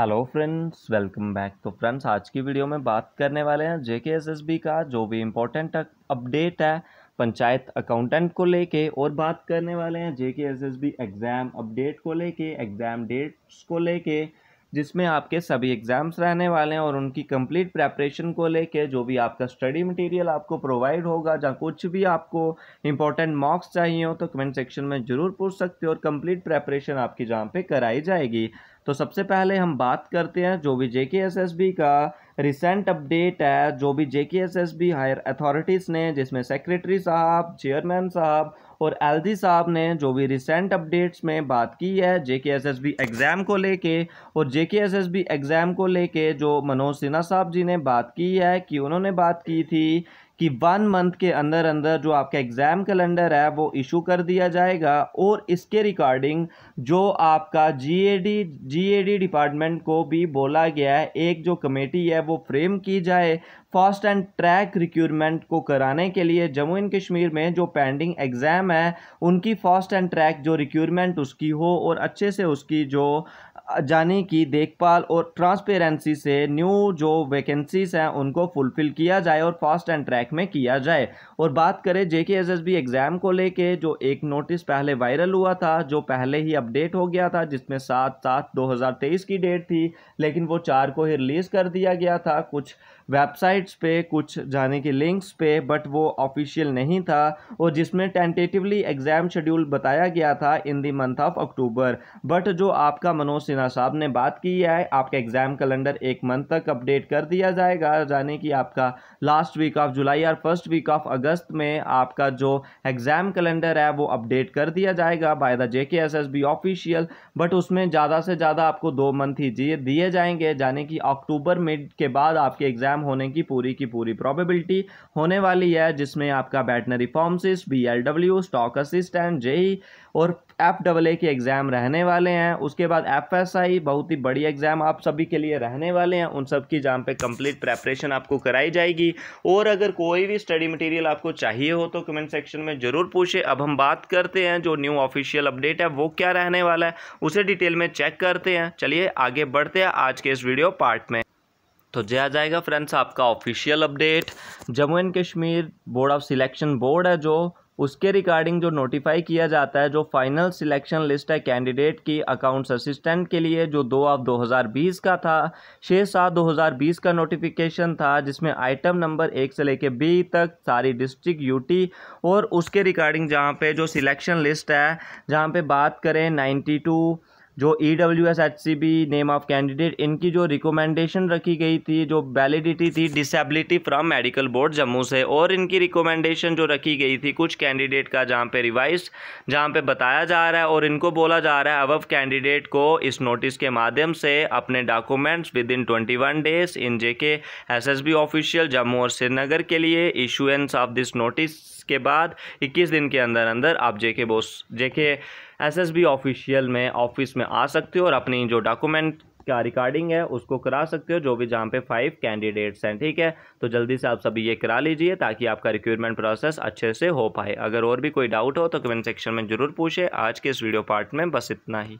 hello friends welcome back तो friends आज की वीडियो में बात करने वाले हैं J K S S B का जो भी इम्पोर्टेंट अपडेट है पंचायत अकाउंटेंट को लेके और बात करने वाले हैं J K S S B exam update को लेके एग्ज़ाम डेट्स को लेके जिसमें आपके सभी एग्ज़ाम्स रहने वाले हैं और उनकी कंप्लीट प्रेपरेशन को लेके जो भी आपका स्टडी मटेरियल आपको प्रोवाइड होगा जहाँ कुछ भी आपको इंपॉर्टेंट मार्क्स चाहिए हो तो कमेंट सेक्शन में ज़रूर पूछ सकते हो और कंप्लीट प्रेपरेशन आपकी जहाँ पे कराई जाएगी तो सबसे पहले हम बात करते हैं जो भी बी का रिसेंट अपडेट है जो भी J K S S B higher authorities ने जिसमें सेक्रेटरी साहब चेयरमैन साहब और एलजी साहब ने जो भी रिसेंट अपडेट्स में बात की है जे K S S B exam को लेके और जे K S S B exam को लेके जो मनोज सिन्हा साहब जी ने बात की है कि उन्होंने बात की थी कि वन मंथ के अंदर अंदर जो आपका एग्ज़ाम कैलेंडर है वो इशू कर दिया जाएगा और इसके रिकॉर्डिंग जो आपका जीएडी जीएडी डिपार्टमेंट को भी बोला गया है एक जो कमेटी है वो फ्रेम की जाए फास्ट एंड ट्रैक रिक्यूरमेंट को कराने के लिए जम्मू एंड कश्मीर में जो पेंडिंग एग्ज़ाम है उनकी फास्ट एंड ट्रैक जो रिक्यूरमेंट उसकी हो और अच्छे से उसकी जो जाने की देखभाल और ट्रांसपेरेंसी से न्यू जो वैकेंसीज हैं उनको फुलफ़िल किया जाए और फास्ट एंड ट्रैक में किया जाए और बात करें जे K S S B exam को लेके जो एक नोटिस पहले वायरल हुआ था जो पहले ही अपडेट हो गया था जिसमें सात सात दो हज़ार तेईस की डेट थी लेकिन वो चार को ही रिलीज़ कर दिया गया था कुछ वेबसाइट वेबसाइट्स पे कुछ जाने के लिंक्स पे बट वो ऑफिशियल नहीं था और जिसमें टेंटेटिवली एग्ज़ाम शेड्यूल बताया गया था in the month of October but जो आपका मनोज सिन्हा साहब ने बात की है आपका एग्ज़ाम कैलेंडर एक मंथ तक अपडेट कर दिया जाएगा यानी कि आपका लास्ट वीक ऑफ जुलाई और फर्स्ट वीक ऑफ अगस्त में आपका जो एग्ज़ाम कैलेंडर है वो अपडेट कर दिया जाएगा by the J S S B official but उसमें ज़्यादा से ज़्यादा आपको दो मंथ ही दिए जाएंगे यानी कि अक्टूबर मिड के बाद आपके एग्ज़ाम होने की पूरी की पूरी प्रोबेबिलिटी होने वाली है जिसमें आपका veterinary pharmacist B L W stock assistant J E और एफ डबल ए के एग्ज़ाम रहने वाले हैं उसके बाद एफ एस आई बहुत ही बड़ी एग्ज़ाम आप सभी के लिए रहने वाले हैं उन सब की जहाँ पे कंप्लीट प्रेपरेशन आपको कराई जाएगी और अगर कोई भी स्टडी मटेरियल आपको चाहिए हो तो कमेंट सेक्शन में ज़रूर पूछे अब हम बात करते हैं जो न्यू ऑफिशियल अपडेट है वो क्या रहने वाला है उसे डिटेल में चेक करते हैं चलिए आगे बढ़ते हैं आज के इस वीडियो पार्ट में तो ये आ जाएगा फ्रेंड्स आपका official update Jammu and Kashmir board of selection board है जो उसके रिगार्डिंग जो नोटिफाई किया जाता है जो फाइनल सिलेक्शन लिस्ट है कैंडिडेट की अकाउंट्स असिस्टेंट के लिए जो दो आप 2020 का था छः सात 2020 का नोटिफिकेशन था जिसमें आइटम नंबर एक से लेके बी तक सारी डिस्ट्रिक्ट यूटी और उसके रिगार्डिंग जहाँ पे जो सिलेक्शन लिस्ट है जहाँ पे बात करें नाइन्टी जो E W S H C B name of candidate इनकी जो रिकोमेंडेशन रखी गई थी जो वैलिडिटी थी disability from medical board Jammu से और इनकी रिकोमेंडेशन जो रखी गई थी कुछ कैंडिडेट का जहाँ पे रिवाइज जहाँ पे बताया जा रहा है और इनको बोला जा रहा है अब कैंडिडेट को इस नोटिस के माध्यम से अपने documents within twenty one days in J K S S B official Jammu और श्रीनगर के लिए इशुएंस ऑफ दिस नोटिस के बाद इक्कीस दिन के अंदर अंदर आप जे के बोस जे के एसएसबी ऑफिशियल में ऑफिस में आ सकते हो और अपनी जो डॉक्यूमेंट का रिकॉर्डिंग है उसको करा सकते हो जो भी जहाँ पे फाइव कैंडिडेट्स हैं ठीक है तो जल्दी से आप सभी ये करा लीजिए ताकि आपका रिक्रूटमेंट प्रोसेस अच्छे से हो पाए अगर और भी कोई डाउट हो तो कमेंट सेक्शन में ज़रूर पूछे आज के इस वीडियो पार्ट में बस इतना ही